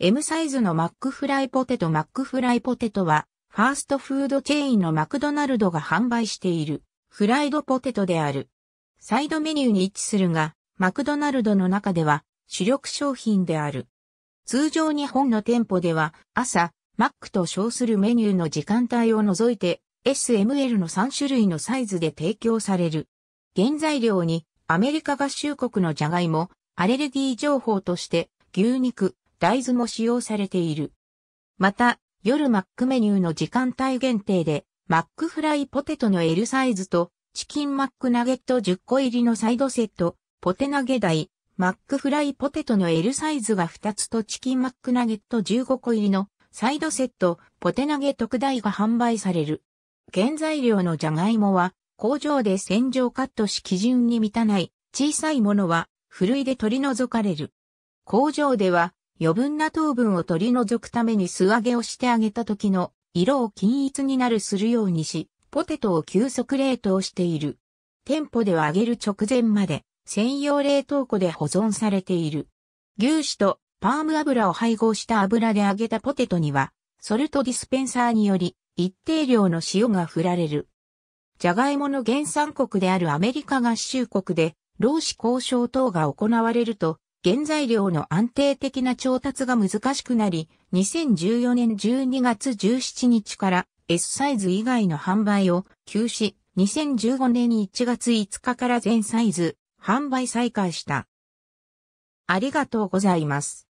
M サイズのマックフライポテトマックフライポテトは、ファーストフードチェーンのマクドナルドが販売している、フライドポテトである。サイドメニューに位置するが、マクドナルドの中では、主力商品である。通常日本の店舗では、朝、マックと称するメニューの時間帯を除いて、SML の3種類のサイズで提供される。原材料に、アメリカ合衆国のジャガイモ、アレルギー情報として、牛肉、大豆も使用されている。また、夜マックメニューの時間帯限定で、マックフライポテトの L サイズと、チキンマックナゲット10個入りのサイドセット、ポテ投げ台、マックフライポテトの L サイズが2つとチキンマックナゲット15個入りのサイドセット、ポテ投げ特大が販売される。原材料のジャガイモは、工場で洗浄カットし基準に満たない、小さいものは、ふるいで取り除かれる。工場では、余分な糖分を取り除くために素揚げをして揚げた時の色を均一になるするようにし、ポテトを急速冷凍している。店舗では揚げる直前まで専用冷凍庫で保存されている。牛脂とパーム油を配合した油で揚げたポテトには、ソルトディスペンサーにより一定量の塩が振られる。ジャガイモの原産国であるアメリカ合衆国で、労使交渉等が行われると、原材料の安定的な調達が難しくなり、2014年12月17日から S サイズ以外の販売を休止、2015年1月5日から全サイズ販売再開した。ありがとうございます。